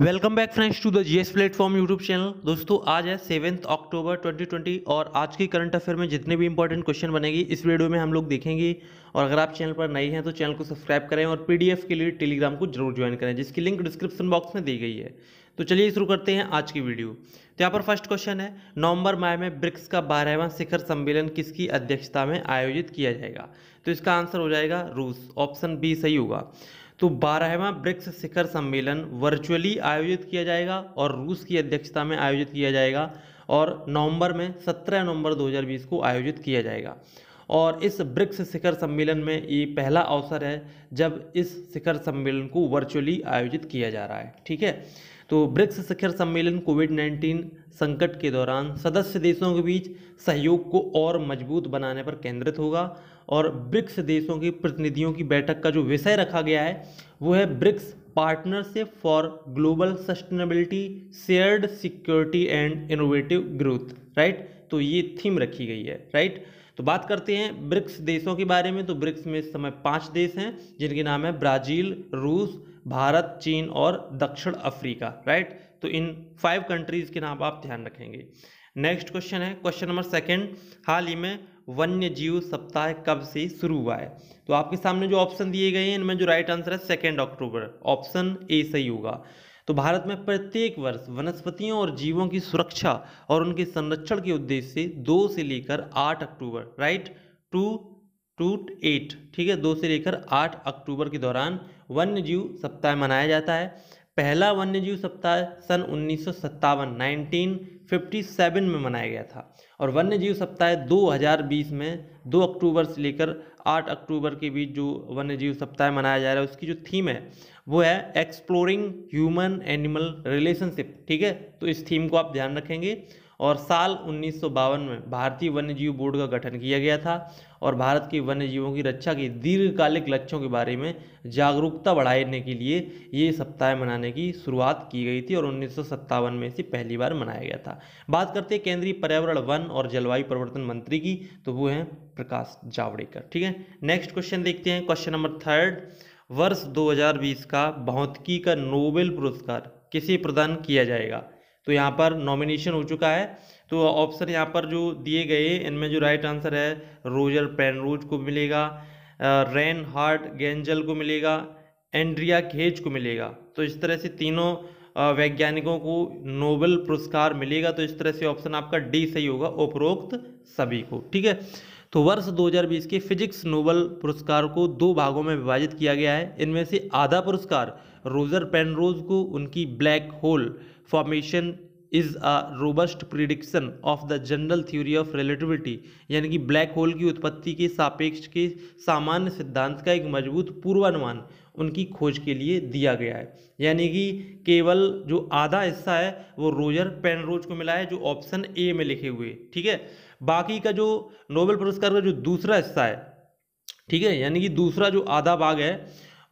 welcome back friends to the GS platform YouTube channel दोस्तों आज है सेवेंथ अक्टूबर 2020 और आज की करंट अफेयर में जितने भी इंपॉर्टेंट क्वेश्चन बनेगी इस वीडियो में हम लोग देखेंगे और अगर आप चैनल पर नए हैं तो चैनल को सब्सक्राइब करें और पीडीएफ के लिए टेलीग्राम को जरूर ज्वाइन करें जिसकी लिंक डिस्क्रिप्शन बॉक्स में दी गई है तो चलिए शुरू करते हैं आज की वीडियो तो यहाँ पर फर्स्ट क्वेश्चन है नवंबर माह में ब्रिक्स का बारहवां शिखर सम्मेलन किसकी अध्यक्षता में आयोजित किया जाएगा तो इसका आंसर हो जाएगा रूस ऑप्शन बी सही होगा तो बारहवा ब्रिक्स शिखर सम्मेलन वर्चुअली आयोजित किया जाएगा और रूस की अध्यक्षता में आयोजित किया जाएगा और नवंबर में 17 नवंबर 2020 को आयोजित किया जाएगा और इस ब्रिक्स शिखर सम्मेलन में ये पहला अवसर है जब इस शिखर सम्मेलन को वर्चुअली आयोजित किया जा रहा है ठीक है तो ब्रिक्स शिखर सम्मेलन कोविड 19 संकट के दौरान सदस्य देशों के बीच सहयोग को और मजबूत बनाने पर केंद्रित होगा और ब्रिक्स देशों के प्रतिनिधियों की बैठक का जो विषय रखा गया है वो है BRICS partnership for global sustainability shared security and innovative growth right तो ये थीम रखी गई है राइट तो बात करते हैं ब्रिक्स देशों के बारे में तो ब्रिक्स में इस समय पांच देश हैं जिनके नाम है ब्राज़ील रूस भारत चीन और दक्षिण अफ्रीका राइट तो इन फाइव कंट्रीज़ के नाम आप ध्यान रखेंगे नेक्स्ट क्वेश्चन है क्वेश्चन नंबर सेकंड हाल ही में वन्य जीव सप्ताह कब से शुरू हुआ है तो आपके सामने जो ऑप्शन दिए गए हैं इनमें जो राइट आंसर है सेकेंड अक्टूबर ऑप्शन ए सही होगा तो भारत में प्रत्येक वर्ष वनस्पतियों और जीवों की सुरक्षा और उनके संरक्षण के उद्देश्य से दो से लेकर आठ अक्टूबर राइट टू टू एट ठीक है दो से लेकर आठ अक्टूबर के दौरान वन्य जीव सप्ताह मनाया जाता है पहला वन्यजीव सप्ताह सन उन्नीस सौ में मनाया गया था और वन्यजीव सप्ताह 2020 में 2 अक्टूबर से लेकर 8 अक्टूबर के बीच जो वन्यजीव सप्ताह मनाया जा रहा है उसकी जो थीम है वो है एक्सप्लोरिंग ह्यूमन एनिमल रिलेशनशिप ठीक है तो इस थीम को आप ध्यान रखेंगे और साल उन्नीस में भारतीय वन्यजीव बोर्ड का गठन किया गया था और भारत के वन्यजीवों की रक्षा के दीर्घकालिक लक्ष्यों के बारे में जागरूकता बढ़ाने के लिए ये सप्ताह मनाने की शुरुआत की गई थी और उन्नीस में इसे पहली बार मनाया गया था बात करते हैं केंद्रीय पर्यावरण वन और जलवायु परिवर्तन मंत्री की तो वो हैं प्रकाश जावड़ेकर ठीक है नेक्स्ट क्वेश्चन देखते हैं क्वेश्चन नंबर थर्ड वर्ष 2020 का भौतिकी का नोबेल पुरस्कार किसे प्रदान किया जाएगा तो यहाँ पर नॉमिनेशन हो चुका है तो ऑप्शन यहाँ पर जो दिए गए इनमें जो राइट आंसर है रोजर पेनरोज को मिलेगा रेन हार्ट गेंजल को मिलेगा एंड्रिया खेज को मिलेगा तो इस तरह से तीनों वैज्ञानिकों को नोबेल पुरस्कार मिलेगा तो इस तरह से ऑप्शन आपका डी सही होगा उपरोक्त सभी को ठीक है तो वर्ष 2020 के फिजिक्स नोबल पुरस्कार को दो भागों में विभाजित किया गया है इनमें से आधा पुरस्कार रोजर पेनरोज को उनकी black hole formation is a robust prediction of the general theory of relativity यानी कि ब्लैक होल की उत्पत्ति के सापेक्ष के सामान्य सिद्धांत का एक मजबूत पूर्वानुमान उनकी खोज के लिए दिया गया है यानी कि केवल जो आधा हिस्सा है वो रोजर पेनरोज को मिला है जो ऑप्शन ए में लिखे हुए ठीक है बाकी का जो नोबेल पुरस्कार का जो दूसरा हिस्सा है ठीक है यानी कि दूसरा जो आधा भाग है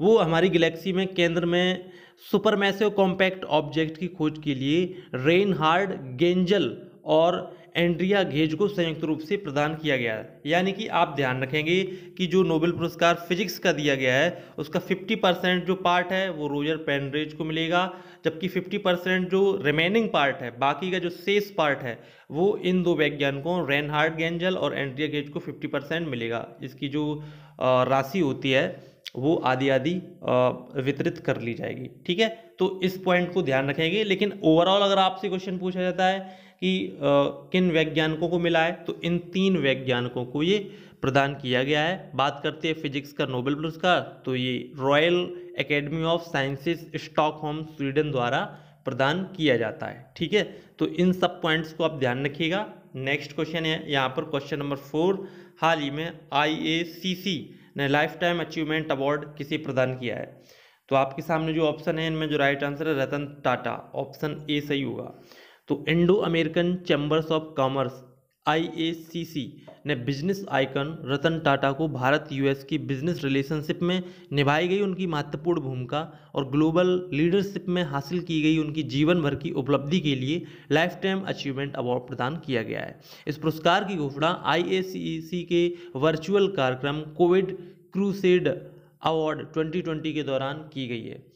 वो हमारी गैलेक्सी में केंद्र में सुपरमैसिव कॉम्पैक्ट ऑब्जेक्ट की खोज के लिए रेनहार्ड गेंजल और एंड्रिया घेज को संयुक्त रूप से प्रदान किया गया है यानी कि आप ध्यान रखेंगे कि जो नोबेल पुरस्कार फिजिक्स का दिया गया है उसका 50 परसेंट जो पार्ट है वो रोजर पेनरेज को मिलेगा जबकि 50 परसेंट जो रिमेनिंग पार्ट है बाकी का जो शेष पार्ट है वो इन दो वैज्ञानिकों रेनहार्ड गेंजल और एंड्रिया घेज को फिफ्टी मिलेगा इसकी जो राशि होती है वो आदि आदि वितरित कर ली जाएगी ठीक है तो इस पॉइंट को ध्यान रखेंगे लेकिन ओवरऑल अगर आपसे क्वेश्चन पूछा जाता है कि आ, किन वैज्ञानिकों को मिला है तो इन तीन वैज्ञानिकों को ये प्रदान किया गया है बात करते हैं फिजिक्स का नोबेल पुरस्कार तो ये Royal Academy of Sciences Stockholm Sweden द्वारा प्रदान किया जाता है ठीक है तो इन सब पॉइंट्स को आप ध्यान रखिएगा नेक्स्ट क्वेश्चन है यहाँ पर क्वेश्चन नंबर फोर हाल ही में आई ने लाइफ टाइम अचीवमेंट अवार्ड किसे प्रदान किया है तो आपके सामने जो ऑप्शन है इनमें जो राइट आंसर है रतन टाटा ऑप्शन ए सही होगा तो Indo American chambers of commerce आई ने बिजनेस आइकन रतन टाटा को भारत यूएस की बिजनेस रिलेशनशिप में निभाई गई उनकी महत्वपूर्ण भूमिका और ग्लोबल लीडरशिप में हासिल की गई उनकी जीवन भर की उपलब्धि के लिए लाइफ टाइम अचीवमेंट अवार्ड प्रदान किया गया है इस पुरस्कार की घोषणा आई के वर्चुअल कार्यक्रम कोविड क्रूसेड अवार्ड 2020 के दौरान की गई है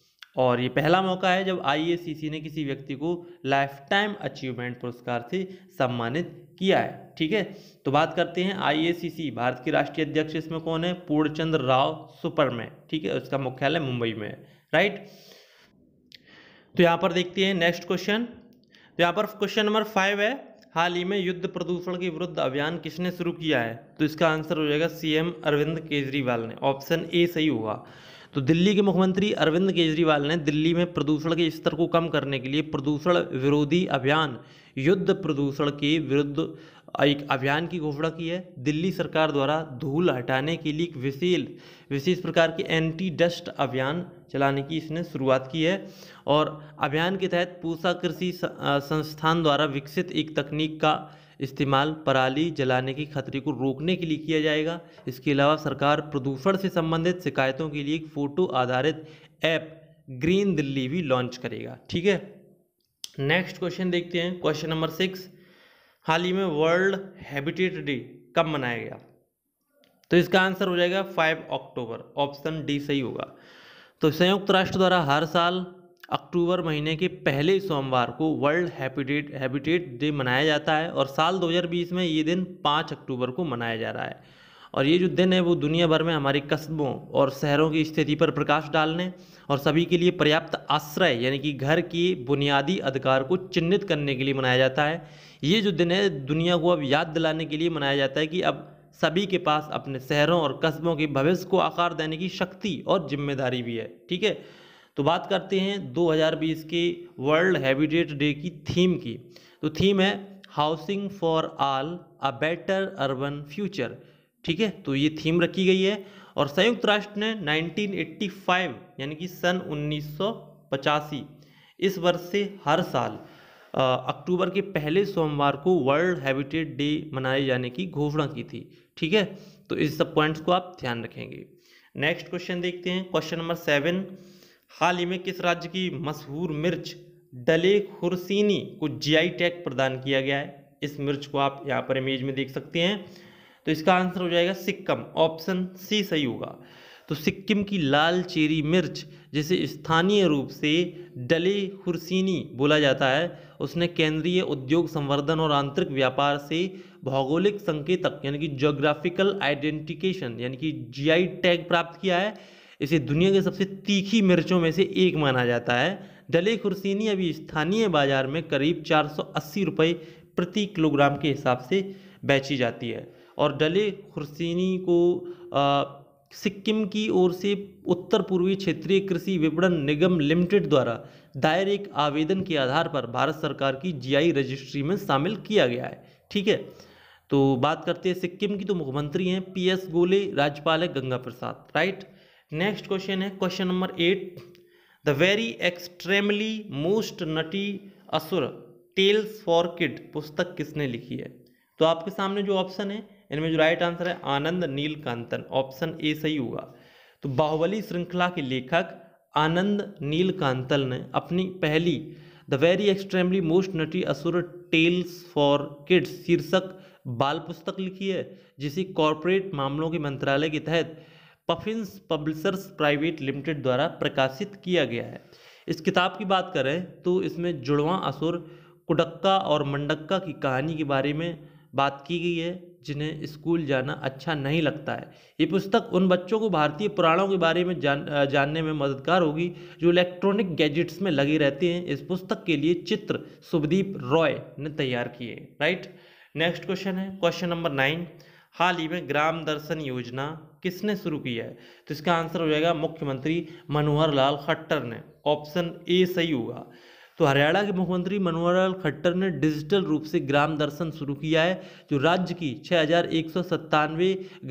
और ये पहला मौका है जब आईएसीसी ने किसी व्यक्ति को लाइफ टाइम अचीवमेंट पुरस्कार से सम्मानित किया है ठीक है तो बात करते हैं आईएसीसी भारत की राष्ट्रीय अध्यक्ष इसमें कौन है पूर्णचंद्र राव सुपरमैन ठीक है उसका मुख्यालय मुंबई में है राइट तो यहाँ पर देखते हैं नेक्स्ट क्वेश्चन तो यहाँ पर क्वेश्चन नंबर फाइव है हाल ही में युद्ध प्रदूषण के विरुद्ध अभियान किसने शुरू किया है तो इसका आंसर हो जाएगा सीएम अरविंद केजरीवाल ने ऑप्शन ए सही हुआ तो दिल्ली के मुख्यमंत्री अरविंद केजरीवाल ने दिल्ली में प्रदूषण के स्तर को कम करने के लिए प्रदूषण विरोधी अभियान युद्ध प्रदूषण के विरुद्ध एक अभियान की घोषणा की है दिल्ली सरकार द्वारा धूल हटाने के लिए एक विशेष विशेष प्रकार के एंटी डस्ट अभियान चलाने की इसने शुरुआत की है और अभियान के तहत पूसा कृषि संस्थान द्वारा विकसित एक तकनीक का इस्तेमाल पराली जलाने के खतरे को रोकने के लिए किया जाएगा इसके अलावा सरकार प्रदूषण से संबंधित शिकायतों के लिए एक फ़ोटो आधारित ऐप ग्रीन दिल्ली भी लॉन्च करेगा ठीक है नेक्स्ट क्वेश्चन देखते हैं क्वेश्चन नंबर सिक्स हाल ही में वर्ल्ड हैबिटेट डे कब मनाया गया तो इसका आंसर हो जाएगा फाइव अक्टूबर ऑप्शन डी सही होगा तो संयुक्त राष्ट्र द्वारा हर साल अक्टूबर महीने के पहले सोमवार को वर्ल्ड हैबिटेट हैबिटेट डे मनाया जाता है और साल 2020 में ये दिन 5 अक्टूबर को मनाया जा रहा है और ये जो दिन है वो दुनिया भर में हमारे कस्बों और शहरों की स्थिति पर प्रकाश डालने और सभी के लिए पर्याप्त आश्रय यानी कि घर की बुनियादी अधिकार को चिन्हित करने के लिए मनाया जाता है ये जो दिन है दुनिया को अब याद दिलाने के लिए मनाया जाता है कि अब सभी के पास अपने शहरों और कस्बों के भविष्य को आकार देने की शक्ति और जिम्मेदारी भी है ठीक है तो बात करते हैं 2020 के वर्ल्ड हैबिटेट डे की थीम की तो थीम है housing for all a better urban future ठीक है तो ये थीम रखी गई है और संयुक्त राष्ट्र ने 1985 यानी कि सन उन्नीस इस वर्ष से हर साल अक्टूबर के पहले सोमवार को वर्ल्ड हैबिटेट डे मनाए जाने की घोषणा की थी ठीक है तो इस सब पॉइंट्स को आप ध्यान रखेंगे नेक्स्ट क्वेश्चन देखते हैं क्वेश्चन नंबर सेवन हाल ही में किस राज्य की मशहूर मिर्च डले खुरसीनी को जीआई टैग प्रदान किया गया है इस मिर्च को आप यहाँ पर इमेज में देख सकते हैं तो इसका आंसर हो जाएगा सिक्किम ऑप्शन सी सही होगा तो सिक्किम की लाल चेरी मिर्च जिसे स्थानीय रूप से डले खुरसीनी बोला जाता है उसने केंद्रीय उद्योग संवर्धन और आंतरिक व्यापार से भौगोलिक संकेतक यानी कि ज्योग्राफिकल आइडेंटिकेशन यानी कि जीआई टैग प्राप्त किया है इसे दुनिया के सबसे तीखी मिर्चों में से एक माना जाता है डले खुर्सीनी अभी स्थानीय बाजार में करीब 480 रुपए प्रति किलोग्राम के हिसाब से बेची जाती है और डले खुर्सीनी को सिक्किम की ओर से उत्तर पूर्वी क्षेत्रीय कृषि विपणन निगम लिमिटेड द्वारा दायर एक आवेदन के आधार पर भारत सरकार की जीआई रजिस्ट्री में शामिल किया गया है ठीक है तो बात करते हैं सिक्किम की तो मुख्यमंत्री हैं पीएस गोले राज्यपाल है Ganga Prasad right next question है question number eight the very extremely most naughty Asura tales for kid पुस्तक किसने लिखी है तो आपके सामने जो ऑप्शन है इनमें जो राइट आंसर है आनंद नीलकांतन ऑप्शन ए सही होगा तो बाहुबली श्रृंखला के लेखक आनंद नीलकांतल ने अपनी पहली the very extremely most naughty Asura tales for kids शीर्षक बाल पुस्तक लिखी है जिसे कॉरपोरेट मामलों के मंत्रालय के तहत पफिन्स पब्लिशर्स प्राइवेट लिमिटेड द्वारा प्रकाशित किया गया है इस किताब की बात करें तो इसमें जुड़वा असुर कुडक्का और मंडक्का की कहानी के बारे में बात की गई है जिन्हें स्कूल जाना अच्छा नहीं लगता है ये पुस्तक उन बच्चों को भारतीय पुराणों के बारे में जान जानने में मददगार होगी जो इलेक्ट्रॉनिक गैजेट्स में लगे रहते हैं इस पुस्तक के लिए चित्र सुभदीप रॉय ने तैयार किए राइट नेक्स्ट क्वेश्चन है क्वेश्चन नंबर नाइन हाल ही में ग्राम दर्शन योजना किसने शुरू की है तो इसका आंसर हो जाएगा मुख्यमंत्री मनोहर लाल खट्टर ने ऑप्शन ए सही होगा तो हरियाणा के मुख्यमंत्री मनोहर लाल खट्टर ने डिजिटल रूप से ग्राम दर्शन शुरू किया है जो राज्य की छः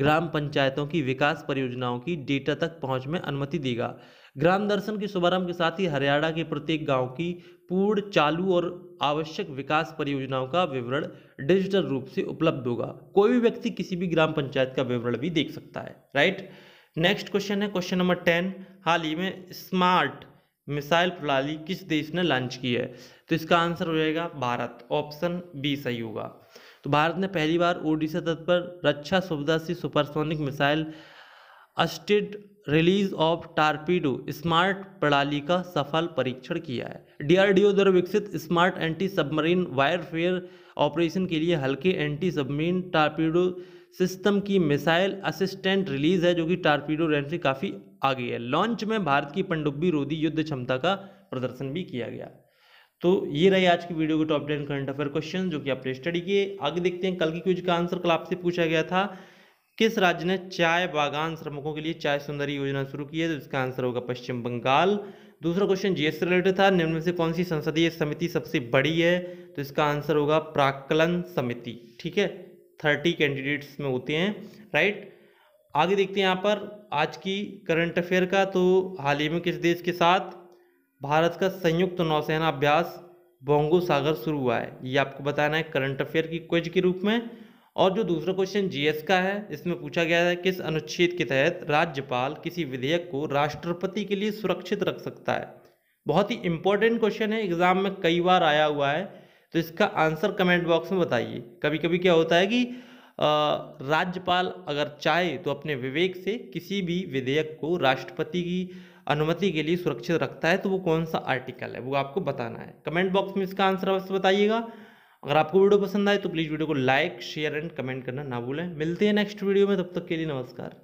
ग्राम पंचायतों की विकास परियोजनाओं की डेटा तक पहुंच में अनुमति देगा ग्राम दर्शन के शुभारंभ के साथ ही हरियाणा के प्रत्येक गांव की पूर्ण चालू और आवश्यक विकास परियोजनाओं का विवरण डिजिटल रूप से उपलब्ध होगा कोई भी व्यक्ति किसी भी ग्राम पंचायत का विवरण भी देख सकता है राइट नेक्स्ट क्वेश्चन है क्वेश्चन नंबर टेन हाल ही में स्मार्ट मिसाइल प्रणाली किस देश ने लॉन्च की है तो इसका आंसर हो जाएगा भारत ऑप्शन बी सही होगा तो भारत ने पहली बार ओडिशा तट पर रक्षा सुविधा से supersonic missile assisted release of torpedo smart प्रणाली का सफल परीक्षण किया है डीआरडीओ द्वारा विकसित smart anti submarine warfare operation के लिए हल्के एंटी सबमरीन टारपीडो सिस्टम की मिसाइल असिस्टेंट रिलीज है जो कि टारपीडो रेंज से काफ़ी आगे है लॉन्च में भारत की पंडुब्बी रोधी युद्ध क्षमता का प्रदर्शन भी किया गया तो ये रही आज की वीडियो के top ten current affair question जो कि आपने स्टडी किए आगे देखते हैं कल की क्विज का आंसर कल आपसे पूछा गया था किस राज्य ने चाय बागान श्रमिकों के लिए चाय सुंदरी योजना शुरू की है तो इसका आंसर होगा पश्चिम बंगाल दूसरा क्वेश्चन जीएसटी रिलेटेड था निम्न में से कौन सी संसदीय समिति सबसे बड़ी है तो इसका आंसर होगा प्राकलन समिति ठीक है थर्टी कैंडिडेट्स में होते हैं राइट आगे देखते हैं यहाँ पर आज की करंट अफेयर का तो हाल ही में किस देश के साथ भारत का संयुक्त नौसेना अभ्यास बोंगो सागर शुरू हुआ है ये आपको बताना है करंट अफेयर की क्विज के रूप में और जो दूसरा क्वेश्चन जीएस का है इसमें पूछा गया है किस अनुच्छेद के तहत राज्यपाल किसी विधेयक को राष्ट्रपति के लिए सुरक्षित रख सकता है बहुत ही इंपॉर्टेंट क्वेश्चन है एग्जाम में कई बार आया हुआ है तो इसका आंसर कमेंट बॉक्स में बताइए कभी कभी क्या होता है कि राज्यपाल अगर चाहे तो अपने विवेक से किसी भी विधेयक को राष्ट्रपति की अनुमति के लिए सुरक्षित रखता है तो वो कौन सा आर्टिकल है वो आपको बताना है कमेंट बॉक्स में इसका आंसर अवश्य बताइएगा अगर आपको वीडियो पसंद आए तो प्लीज़ वीडियो को लाइक शेयर एंड कमेंट करना ना भूलें मिलते हैं नेक्स्ट वीडियो में तब तक के लिए नमस्कार